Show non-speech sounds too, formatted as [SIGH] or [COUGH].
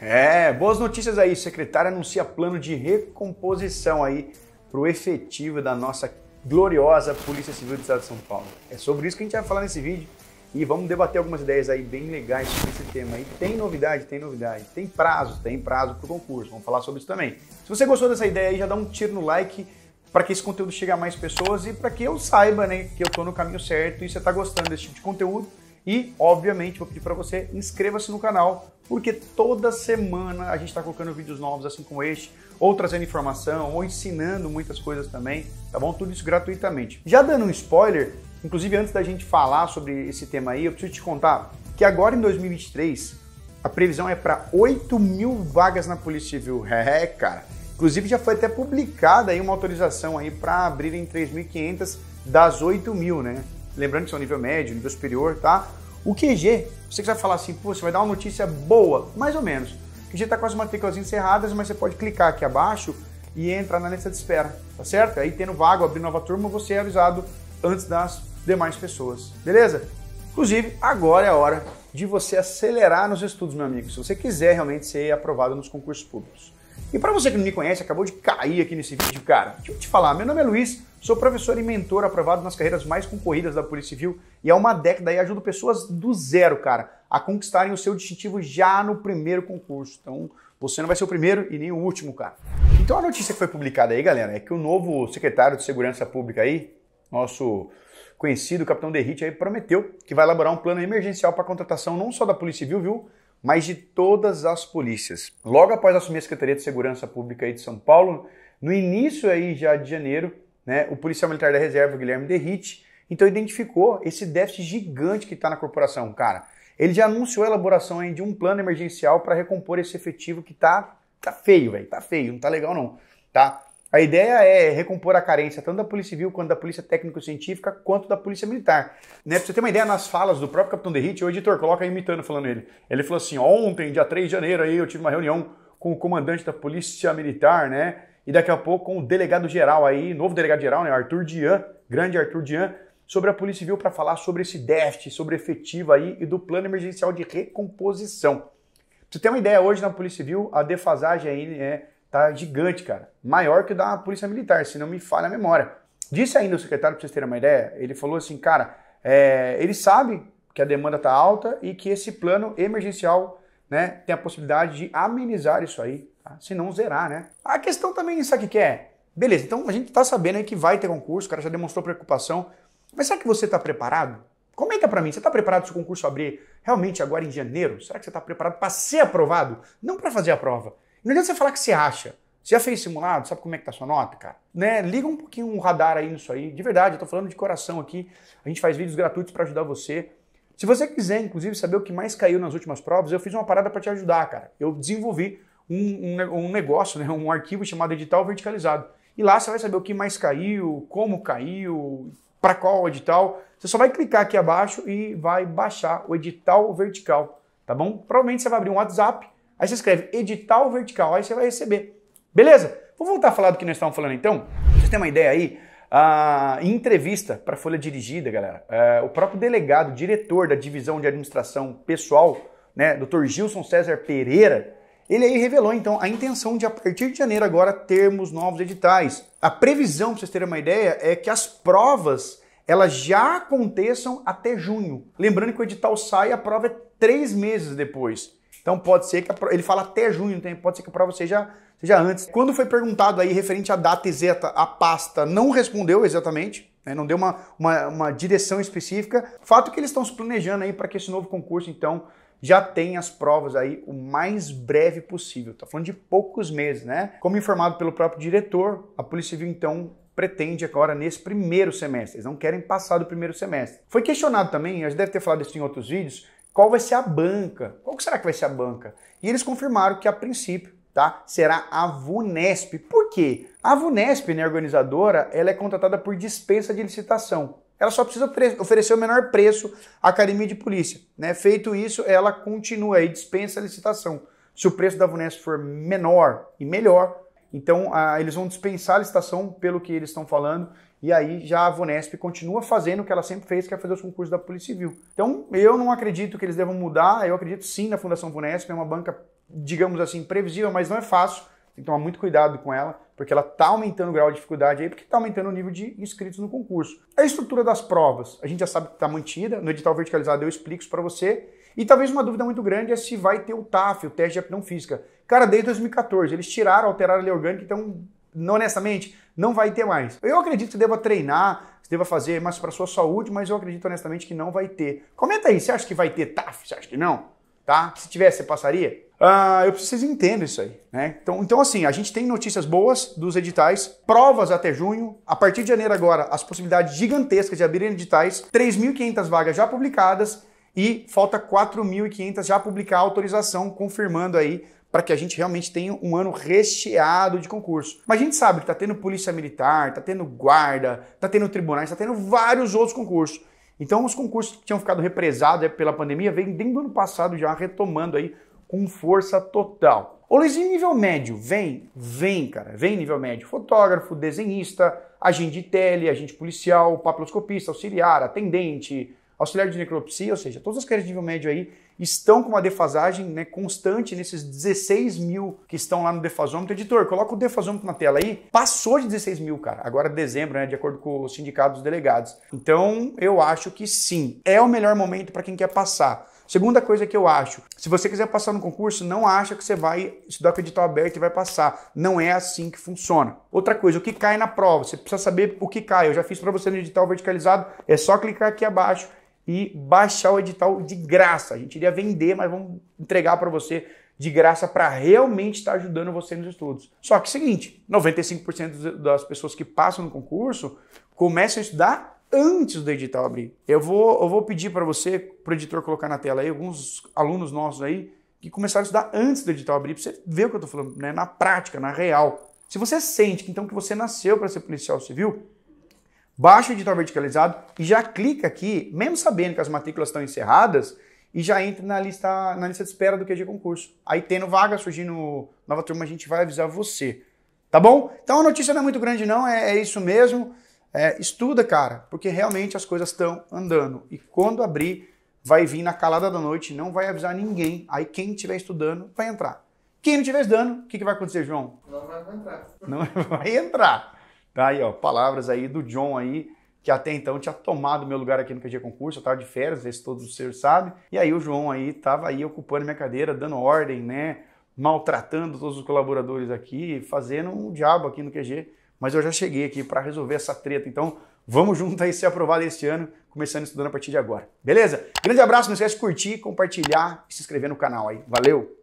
É, boas notícias aí. O secretário anuncia plano de recomposição aí para o efetivo da nossa gloriosa Polícia Civil do Estado de São Paulo. É sobre isso que a gente vai falar nesse vídeo e vamos debater algumas ideias aí bem legais sobre esse tema aí. Tem novidade, tem novidade, tem prazo, tem prazo para o concurso. Vamos falar sobre isso também. Se você gostou dessa ideia aí, já dá um tiro no like para que esse conteúdo chegue a mais pessoas e para que eu saiba, né, que eu estou no caminho certo e você está gostando desse tipo de conteúdo. E, obviamente, vou pedir para você inscreva-se no canal porque toda semana a gente está colocando vídeos novos, assim como este, ou trazendo informação, ou ensinando muitas coisas também, tá bom? Tudo isso gratuitamente. Já dando um spoiler, inclusive antes da gente falar sobre esse tema aí, eu preciso te contar que agora em 2023 a previsão é para 8 mil vagas na Polícia Civil. [LAUGHS] É, cara. Inclusive já foi até publicada aí uma autorização aí para abrirem 3.500 das 8 mil, né? Lembrando que são nível médio, nível superior, tá? O QG você que vai falar assim, você vai dar uma notícia boa, mais ou menos. Que já está com as matrículas encerradas, mas você pode clicar aqui abaixo e entrar na lista de espera, tá certo? Aí tendo vago, abrir nova turma, você é avisado antes das demais pessoas, beleza? Inclusive, agora é a hora de você acelerar nos estudos, meu amigo, se você quiser realmente ser aprovado nos concursos públicos. E para você que não me conhece, acabou de cair aqui nesse vídeo, cara, deixa eu te falar. Meu nome é Luiz, sou professor e mentor aprovado nas carreiras mais concorridas da Polícia Civil e há uma década aí ajudo pessoas do zero, cara, a conquistarem o seu distintivo já no primeiro concurso. Então, você não vai ser o primeiro e nem o último, cara. Então, a notícia que foi publicada aí, galera, é que o novo secretário de Segurança Pública aí, nosso conhecido capitão Derrite aí, prometeu que vai elaborar um plano emergencial para contratação não só da Polícia Civil, viu? mas de todas as polícias. Logo após assumir a Secretaria de Segurança Pública aí de São Paulo, no início aí já de janeiro, né, o policial militar da reserva, Guilherme Derrite, então identificou esse déficit gigante que está na corporação, cara. Ele já anunciou a elaboração aí de um plano emergencial para recompor esse efetivo que tá, tá feio, velho, tá feio, não tá legal não, tá? A ideia é recompor a carência tanto da Polícia Civil quanto da Polícia Técnico-Científica quanto da Polícia Militar. Né? Pra você ter uma ideia, nas falas do próprio Capitão Derrite, o editor coloca imitando, falando ele. Ele falou assim: ontem, dia 3 de janeiro, aí eu tive uma reunião com o comandante da Polícia Militar, né? E daqui a pouco com o delegado-geral aí, novo delegado-geral, né? Arthur Dian, grande Arthur Dian, sobre a Polícia Civil para falar sobre esse déficit, sobre efetivo aí e do plano emergencial de recomposição. Pra você ter uma ideia, hoje na Polícia Civil, a defasagem aí é Tá gigante, cara. Maior que o da Polícia Militar, se não me falha a memória. Disse ainda o secretário, para vocês terem uma ideia, ele falou assim, cara, é, ele sabe que a demanda tá alta e que esse plano emergencial né, tem a possibilidade de amenizar isso aí, tá? se não zerar, né? A questão também, sabe o que é? Beleza, então a gente tá sabendo aí que vai ter concurso, o cara já demonstrou preocupação, mas será que você está preparado? Comenta para mim, você está preparado se o concurso abrir realmente agora em janeiro? Será que você está preparado para ser aprovado? Não para fazer a prova. Não adianta você falar que você acha. Você já fez simulado? Sabe como é que tá sua nota, cara? Né? Liga um pouquinho um radar aí nisso aí. De verdade, eu tô falando de coração aqui. A gente faz vídeos gratuitos para ajudar você. Se você quiser, inclusive, saber o que mais caiu nas últimas provas, eu fiz uma parada para te ajudar, cara. Eu desenvolvi um, um, um, negócio, né? um arquivo chamado edital verticalizado. E lá você vai saber o que mais caiu, como caiu, para qual edital. Você só vai clicar aqui abaixo e vai baixar o edital vertical, tá bom? Provavelmente você vai abrir um WhatsApp Aí você escreve edital vertical, aí você vai receber. Beleza? Vou voltar a falar do que nós estávamos falando então. Vocês tem uma ideia aí? a em entrevista para Folha Dirigida, galera, é, o próprio delegado, diretor da divisão de administração pessoal, né, Dr. Gilson César Pereira, ele aí revelou então a intenção de a partir de janeiro agora termos novos editais. A previsão, para vocês terem uma ideia, é que as provas elas já aconteçam até junho. Lembrando que o edital sai, a prova é três meses depois. Então pode ser que prova, ele fala até junho, então, pode ser que a prova seja, seja antes. Quando foi perguntado aí referente à data exata, a pasta não respondeu exatamente, né, não deu uma, uma, uma direção específica. Fato que eles estão se planejando aí para que esse novo concurso, então, já tenha as provas aí o mais breve possível. Tá falando de poucos meses, né? Como informado pelo próprio diretor, a Polícia Civil então pretende agora nesse primeiro semestre. Eles não querem passar do primeiro semestre. Foi questionado também, a gente deve ter falado isso em outros vídeos, qual vai ser a banca? Qual que será que vai ser a banca? E eles confirmaram que a princípio, tá? Será a Vunesp. Por quê? A Vunesp, né, organizadora, ela é contratada por dispensa de licitação. Ela só precisa oferecer o menor preço à academia de polícia, né? Feito isso, ela continua aí dispensa a licitação. Se o preço da Vunesp for menor e melhor, então, eles vão dispensar a licitação pelo que eles estão falando, e aí já a Vonesp continua fazendo o que ela sempre fez, que é fazer os concursos da Polícia Civil. Então, eu não acredito que eles devam mudar, eu acredito sim na Fundação Vonesp, é uma banca, digamos assim, previsível, mas não é fácil, tem que tomar muito cuidado com ela, porque ela está aumentando o grau de dificuldade aí, porque está aumentando o nível de inscritos no concurso. A estrutura das provas, a gente já sabe que está mantida, no edital verticalizado eu explico isso para você, e talvez uma dúvida muito grande é se vai ter o TAF, o teste de aptidão física. Cara, desde 2014, eles tiraram, alteraram a lei orgânica, então, honestamente, não vai ter mais. Eu acredito que você deva treinar, você deva fazer mais para sua saúde, mas eu acredito honestamente que não vai ter. Comenta aí, você acha que vai ter TAF? Você acha que não? Tá? Se tivesse, você passaria? Ah, eu preciso entender isso aí, né? Então, então, assim, a gente tem notícias boas dos editais, provas até junho. A partir de janeiro agora, as possibilidades gigantescas de abrir editais, 3.500 vagas já publicadas e falta 4.500 já publicar a autorização, confirmando aí para que a gente realmente tenha um ano recheado de concurso. Mas a gente sabe que está tendo polícia militar, está tendo guarda, está tendo tribunais, está tendo vários outros concursos. Então os concursos que tinham ficado represados é, pela pandemia vêm desde o ano passado já retomando aí com força total. O Luiz, nível médio, vem, vem, cara, vem nível médio. Fotógrafo, desenhista, agente de tele, agente policial, papiloscopista, auxiliar, atendente, auxiliar de necropsia, ou seja, todas as carreiras de nível médio aí estão com uma defasagem né, constante nesses 16 mil que estão lá no defasômetro. Editor, coloca o defasômetro na tela aí. Passou de 16 mil, cara. Agora é dezembro, né, de acordo com os sindicatos, delegados. Então, eu acho que sim, é o melhor momento para quem quer passar. Segunda coisa que eu acho, se você quiser passar no concurso, não acha que você vai estudar com o edital aberto e vai passar. Não é assim que funciona. Outra coisa, o que cai na prova? Você precisa saber o que cai. Eu já fiz para você no edital verticalizado, é só clicar aqui abaixo e baixar o edital de graça. A gente iria vender, mas vamos entregar para você de graça para realmente estar ajudando você nos estudos. Só que seguinte, 95% das pessoas que passam no concurso começam a estudar antes do edital abrir. Eu vou, eu vou pedir para você, para o editor colocar na tela aí, alguns alunos nossos aí que começaram a estudar antes do edital abrir, para você ver o que eu estou falando, né? na prática, na real. Se você sente então que você nasceu para ser policial civil, baixa o edital verticalizado e já clica aqui, mesmo sabendo que as matrículas estão encerradas, e já entra na lista, na lista de espera do QG Concurso. Aí tendo vaga, surgindo nova turma, a gente vai avisar você. Tá bom? Então a notícia não é muito grande, não, é, é isso mesmo. É, estuda, cara, porque realmente as coisas estão andando. E quando abrir, vai vir na calada da noite, não vai avisar ninguém. Aí quem estiver estudando vai entrar. Quem não estiver estudando, o que, que vai acontecer, João? Não vai entrar. Não [LAUGHS] vai entrar. Tá aí, ó, palavras aí do John aí, que até então tinha tomado meu lugar aqui no QG Concurso, eu tava de férias, se todos os senhores sabem, e aí o João aí estava aí ocupando minha cadeira, dando ordem, né, maltratando todos os colaboradores aqui, fazendo um diabo aqui no QG, mas eu já cheguei aqui para resolver essa treta, então vamos junto aí ser aprovado este ano, começando estudando a partir de agora, beleza? Grande abraço, não esquece de curtir, compartilhar e se inscrever no canal aí, valeu!